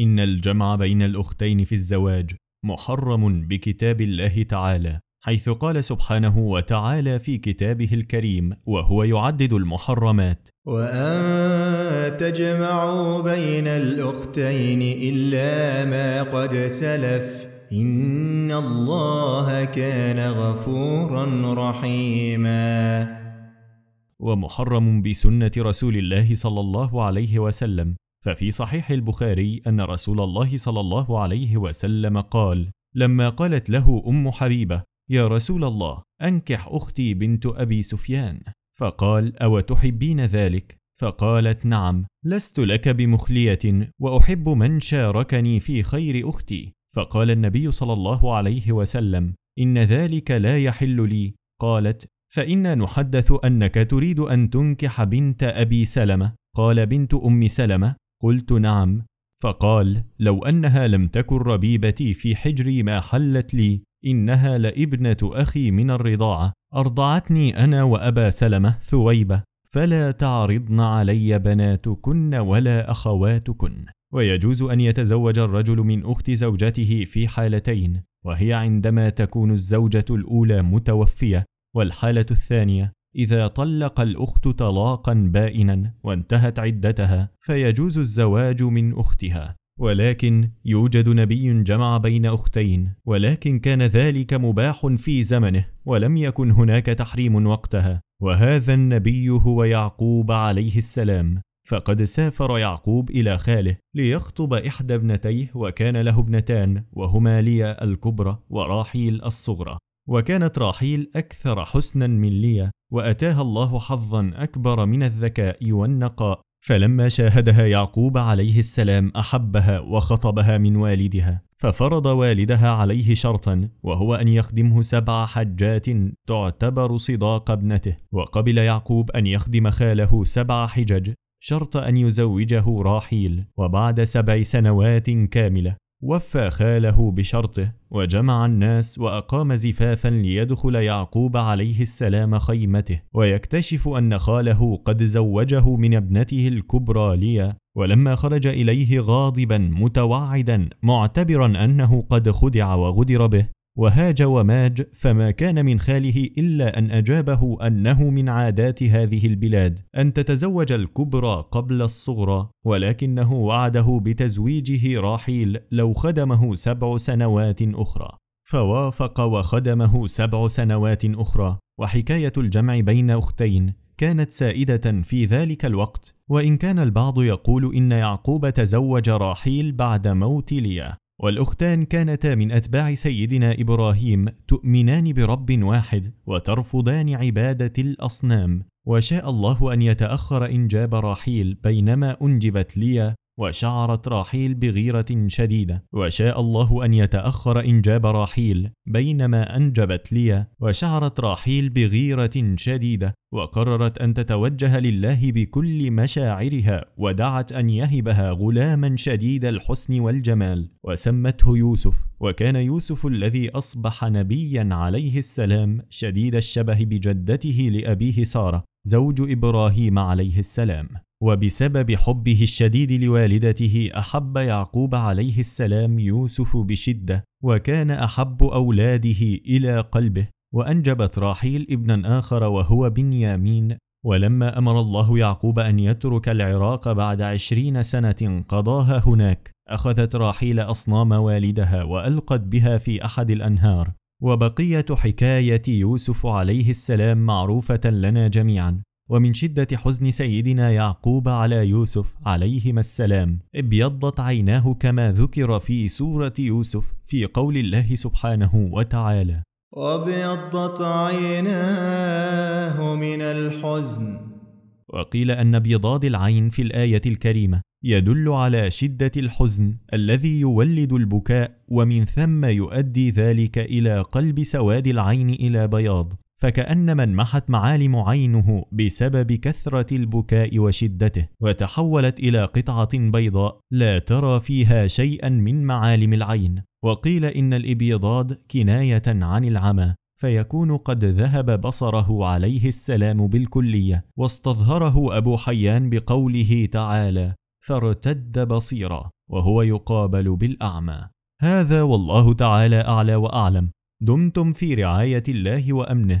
إن الجمع بين الأختين في الزواج محرم بكتاب الله تعالى حيث قال سبحانه وتعالى في كتابه الكريم وهو يعدد المحرمات وأن تجمعوا بين الأختين إلا ما قد سلف إن الله كان غفورا رحيما ومحرم بسنة رسول الله صلى الله عليه وسلم ففي صحيح البخاري أن رسول الله صلى الله عليه وسلم قال: لما قالت له أم حبيبة: يا رسول الله أنكح أختي بنت أبي سفيان، فقال: أو تحبين ذلك؟ فقالت: نعم، لست لك بمخلية وأحب من شاركني في خير أختي، فقال النبي صلى الله عليه وسلم: إن ذلك لا يحل لي، قالت: فإنا نحدث أنك تريد أن تنكح بنت أبي سلمة، قال بنت أم سلمة قلت نعم فقال لو انها لم تكن ربيبتي في حجري ما حلت لي انها لابنه اخي من الرضاعه ارضعتني انا وابا سلمه ثويبه فلا تعرضن علي بناتكن ولا اخواتكن ويجوز ان يتزوج الرجل من اخت زوجته في حالتين وهي عندما تكون الزوجه الاولى متوفيه والحاله الثانيه إذا طلق الأخت طلاقا بائنا وانتهت عدتها فيجوز الزواج من أختها ولكن يوجد نبي جمع بين أختين ولكن كان ذلك مباح في زمنه ولم يكن هناك تحريم وقتها وهذا النبي هو يعقوب عليه السلام فقد سافر يعقوب إلى خاله ليخطب إحدى ابنتيه وكان له ابنتان وهما ليا الكبرى وراحيل الصغرى وكانت راحيل أكثر حسنا من ليا واتاها الله حظا اكبر من الذكاء والنقاء فلما شاهدها يعقوب عليه السلام احبها وخطبها من والدها ففرض والدها عليه شرطا وهو ان يخدمه سبع حجات تعتبر صداق ابنته وقبل يعقوب ان يخدم خاله سبع حجج شرط ان يزوجه راحيل وبعد سبع سنوات كامله وفى خاله بشرطه وجمع الناس واقام زفافا ليدخل يعقوب عليه السلام خيمته ويكتشف ان خاله قد زوجه من ابنته الكبرى ليا ولما خرج اليه غاضبا متوعدا معتبرا انه قد خدع وغدر به وهاج وماج فما كان من خاله إلا أن أجابه أنه من عادات هذه البلاد أن تتزوج الكبرى قبل الصغرى ولكنه وعده بتزويجه راحيل لو خدمه سبع سنوات أخرى فوافق وخدمه سبع سنوات أخرى وحكاية الجمع بين أختين كانت سائدة في ذلك الوقت وإن كان البعض يقول إن يعقوب تزوج راحيل بعد موت ليا والأختان كانتا من أتباع سيدنا إبراهيم تؤمنان برب واحد وترفضان عبادة الأصنام وشاء الله أن يتأخر إنجاب راحيل بينما أنجبت ليا وشعرت راحيل بغيرة شديدة وشاء الله أن يتأخر إنجاب راحيل بينما أنجبت ليا وشعرت راحيل بغيرة شديدة وقررت أن تتوجه لله بكل مشاعرها ودعت أن يهبها غلاما شديد الحسن والجمال وسمته يوسف وكان يوسف الذي أصبح نبيا عليه السلام شديد الشبه بجدته لأبيه سارة زوج إبراهيم عليه السلام وبسبب حبه الشديد لوالدته احب يعقوب عليه السلام يوسف بشده وكان احب اولاده الى قلبه وانجبت راحيل ابنا اخر وهو بنيامين ولما امر الله يعقوب ان يترك العراق بعد عشرين سنه قضاها هناك اخذت راحيل اصنام والدها والقت بها في احد الانهار وبقيه حكايه يوسف عليه السلام معروفه لنا جميعا ومن شدة حزن سيدنا يعقوب على يوسف عليهما السلام ابيضت عيناه كما ذكر في سورة يوسف في قول الله سبحانه وتعالى وابيضت عيناه من الحزن وقيل أن ابيضاض العين في الآية الكريمة يدل على شدة الحزن الذي يولد البكاء ومن ثم يؤدي ذلك إلى قلب سواد العين إلى بياض فكأنما انمحت معالم عينه بسبب كثرة البكاء وشدته، وتحولت إلى قطعة بيضاء لا ترى فيها شيئا من معالم العين، وقيل إن الإبيضاد كناية عن العمى، فيكون قد ذهب بصره عليه السلام بالكلية، واستظهره أبو حيان بقوله تعالى: فارتد بصيرا، وهو يقابل بالأعمى. هذا والله تعالى أعلى وأعلم. دمتم في رعاية الله وأمنه